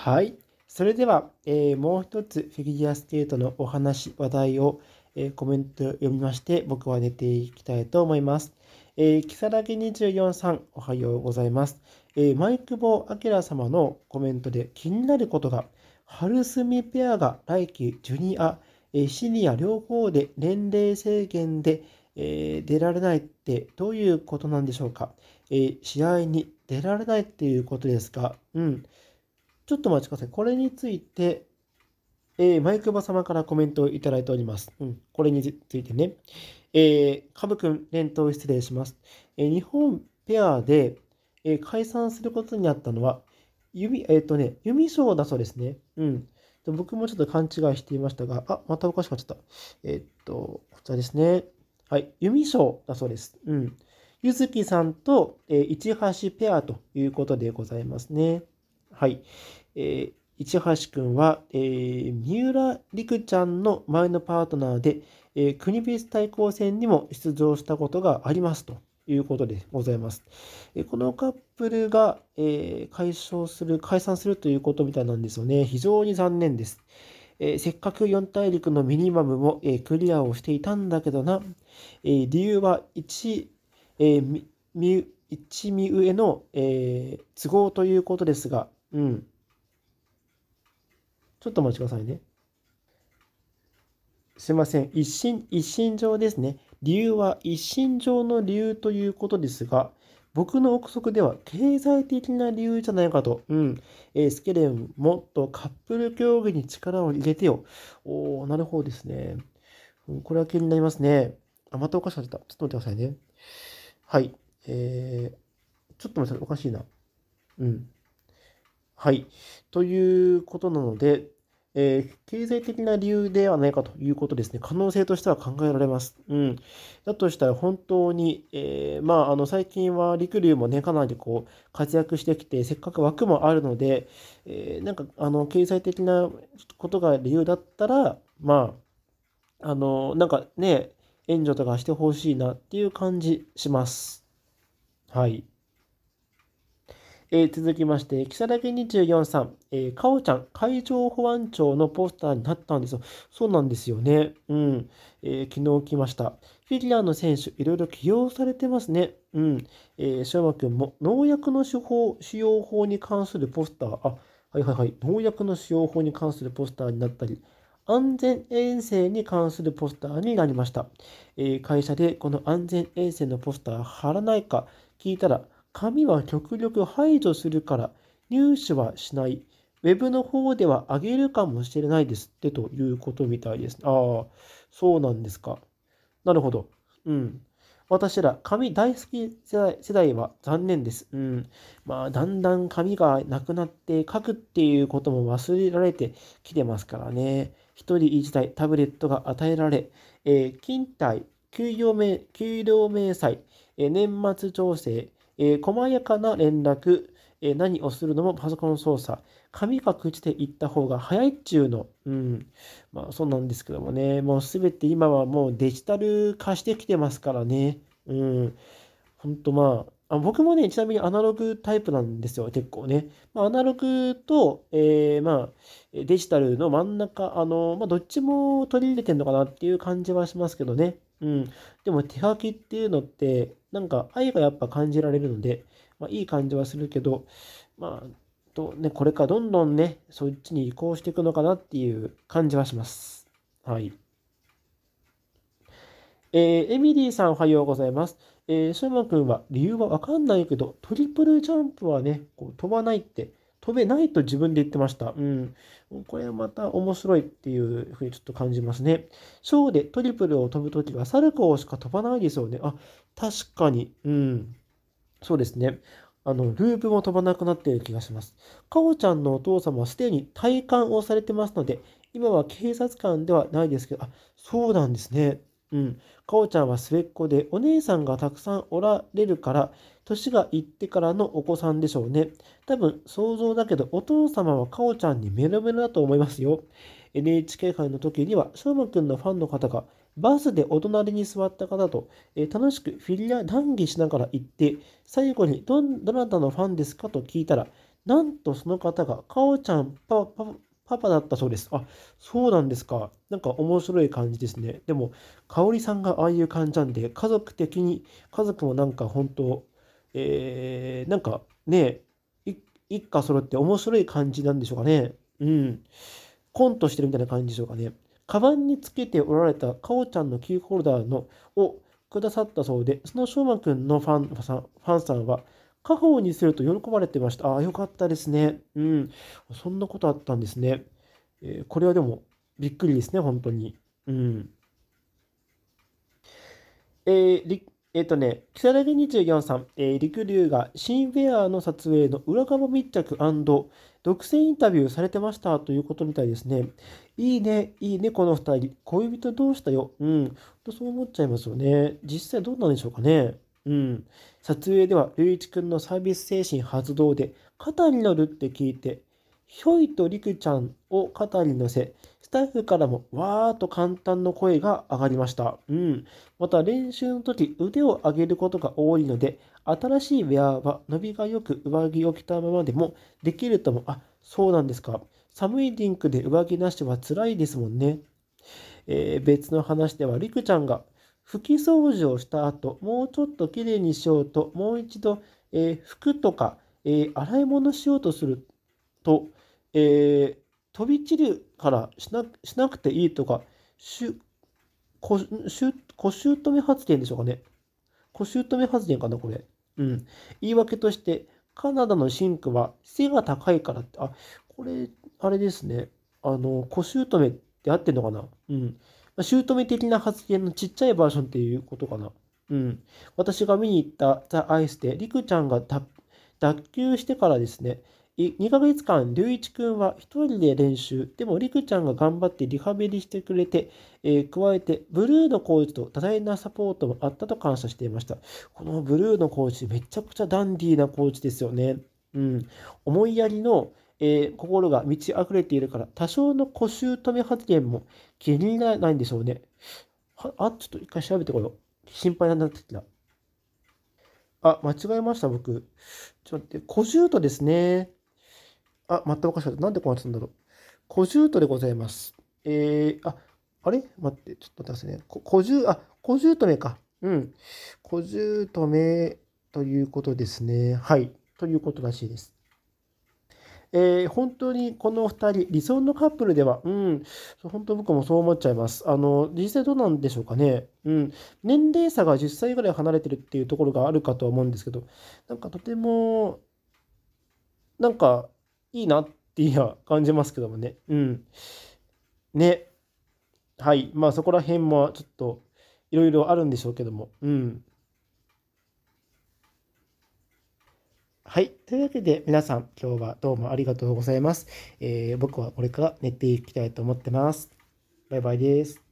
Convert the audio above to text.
はい。それでは、えー、もう一つフィギュアスケートのお話、話題を、えー、コメント読みまして、僕は寝ていきたいと思います。えー、木更木24さん、おはようございます。えー、マイクボーアキラ様のコメントで気になることが、春ミペアが来季ジュニア、えー、シニア両方で年齢制限で、えー、出られないってどういうことなんでしょうか、えー、試合に出られないっていうことですかうん。ちょっとお待ちください。これについて、えー、マイクバ様からコメントをいただいております。うん、これについてね。えー、カブ君、連投失礼します。えー、日本ペアで、えー、解散することになったのは、弓、えっ、ー、とね、弓章だそうですね。うん。僕もちょっと勘違いしていましたが、あ、またおかしくなっちゃった。えー、っと、こちらですね。はい、弓章だそうです。うん。ゆずきさんと、えー、市橋ペアということでございますね。はい。えー、市橋くんは、えー、三浦陸ちゃんの前のパートナーで、えー、国別対抗戦にも出場したことがありますということでございます。えこのカップルが、え解消する、解散するということみたいなんですよね。非常に残念です。えせっかく4大陸のミニマムも、えクリアをしていたんだけどな、え理由は1、えー、み一味上の、え都合ということですが、うん。ちょっとお待ちくださいね。すいません。一心、一身上ですね。理由は一身上の理由ということですが、僕の憶測では経済的な理由じゃないかと。うん。えー、スケレン、もっとカップル競技に力を入れてよ。おー、なるほどですね。うん、これは気になりますね。あ、またおかしかった。ちょっと待ってくださいね。はい。えー、ちょっと待ってください。おかしいな。うん。はい。ということなので、えー、経済的な理由ではないかということですね。可能性としては考えられます。うん。だとしたら本当に、えー、まあ、あの、最近は陸流もね、かなりこう、活躍してきて、せっかく枠もあるので、えー、なんか、あの、経済的なことが理由だったら、まあ、あの、なんかね、援助とかしてほしいなっていう感じします。はい。えー、続きまして、木更木24さん、えー、かおちゃん、海上保安庁のポスターになったんですよ。そうなんですよね。うん。えー、昨日来ました。フィギュアの選手、いろいろ起用されてますね。うん。えー、しょうまくんも、農薬の手法、使用法に関するポスター、あ、はいはいはい、農薬の使用法に関するポスターになったり、安全衛生に関するポスターになりました。えー、会社でこの安全衛生のポスター貼らないか聞いたら、紙は極力排除するから入手はしない。ウェブの方ではあげるかもしれないですってということみたいです。ああ、そうなんですか。なるほど。うん。私ら、紙大好き世代は残念です。うん。まあ、だんだん紙がなくなって書くっていうことも忘れられてきてますからね。一人一台タブレットが与えられ、えー、勤怠、給料明給料明細、えー、年末調整、えー、細やかな連絡、えー、何をするのもパソコン操作、紙隠していった方が早いっちゅうの。うん。まあ、そうなんですけどもね、もうすべて今はもうデジタル化してきてますからね。うん。ほんとまあ、あ僕もね、ちなみにアナログタイプなんですよ、結構ね。まあ、アナログと、えー、まあ、デジタルの真ん中、あの、まあ、どっちも取り入れてんのかなっていう感じはしますけどね。うん。でも手書きっていうのって、なんか愛がやっぱ感じられるので、まあ、いい感じはするけど、まあ、とね、これからどんどんね、そっちに移行していくのかなっていう感じはします。はい。えー、エミリーさんおはようございます。えー、しゅうくんは理由はわかんないけど、トリプルジャンプはね、こう飛ばないって飛べないと自分で言ってました。うん。これはまた面白いっていうふうにちょっと感じますね。ショーでトリプルを飛ぶときはサルコーしか飛ばないですよね。あ、確かに。うん。そうですね。あの、ループも飛ばなくなっている気がします。かおちゃんのお父様はすでに体感をされてますので、今は警察官ではないですけど、あ、そうなんですね。うん。かおちゃんは末っ子で、お姉さんがたくさんおられるから、年がいってからのお子さんでしょうね。多分、想像だけど、お父様はかおちゃんにメロメロだと思いますよ。NHK 杯の時には、しょうまくんのファンの方が、バスでお隣に座った方と、えー、楽しくフィリア談義しながら行って、最後にど、どなたのファンですかと聞いたら、なんとその方が、かおちゃんパパパパだったそうです。あ、そうなんですか。なんか面白い感じですね。でも、かおりさんがああいう感じなんで、家族的に、家族もなんか本当、えー、なんかね、一家揃って面白い感じなんでしょうかね。うん。コントしてるみたいな感じでしょうかね。カバンにつけておられたかおちゃんのキーホルダーのをくださったそうで、そのしょうまくんのファンさんファンさんは、家宝にすると喜ばれてました。ああ、よかったですね。うん。そんなことあったんですね。えー、これはでも、びっくりですね、本当に。うん。えーえっ、とね、木更木24さん、えー、陸うが新フェアの撮影の裏側密着独占インタビューされてましたということみたいですね。いいね、いいね、この2人。恋人どうしたよ。うん。そう思っちゃいますよね。実際どうなんでしょうかね。うん。撮影では、龍一くんのサービス精神発動で、肩に乗るって聞いて、ひょいとりくちゃんを肩に乗せ、スタッフからもわーっと簡単の声が上がりました。うん。また練習の時、腕を上げることが多いので、新しいウェアは伸びがよく上着を着たままでもできるとも、あ、そうなんですか。寒いリンクで上着なしは辛いですもんね。えー、別の話では、りくちゃんが拭き掃除をした後、もうちょっときれいにしようと、もう一度、えー、服とか、えー、洗い物しようとすると、えー、飛び散るからしなしなくていいとか、小姑発言でしょうかね。小姑発言かな、これ。うん。言い訳として、カナダのシンクは背が高いからって、あ、これ、あれですね。あの、小姑って合ってんのかなうん。姑的な発言のちっちゃいバージョンっていうことかな。うん。私が見に行ったザ・アイスで、リクちゃんが脱臼してからですね、2ヶ月間、龍一くんは一人で練習。でも、りくちゃんが頑張ってリハビリしてくれて、えー、加えて、ブルーのコーチと多大なサポートもあったと感謝していました。このブルーのコーチ、めちゃくちゃダンディーなコーチですよね。うん。思いやりの、えー、心が満ち溢れているから、多少の腰止め発言も気にならないんでしょうね。あ、ちょっと一回調べてこよう。心配になってきた。あ、間違えました、僕。ちょっと待って、腰とですね。あ、全くおかしかった。なんでこうってんだろう。小獣とでございます。えー、あ、あれ待って、ちょっと待ってくださいね。小ジあ、小ジュか。うん。小獣とということですね。はい。ということらしいです。えー、本当にこの2人、理想のカップルでは、うん、本当僕もそう思っちゃいます。あの、実際どうなんでしょうかね。うん、年齢差が10歳ぐらい離れてるっていうところがあるかとは思うんですけど、なんかとても、なんか、いいなっていうのは感じますけどもね。うん。ね。はい。まあそこら辺もちょっといろいろあるんでしょうけども。うん。はい。というわけで皆さん今日はどうもありがとうございます。えー、僕はこれから寝ていきたいと思ってます。バイバイです。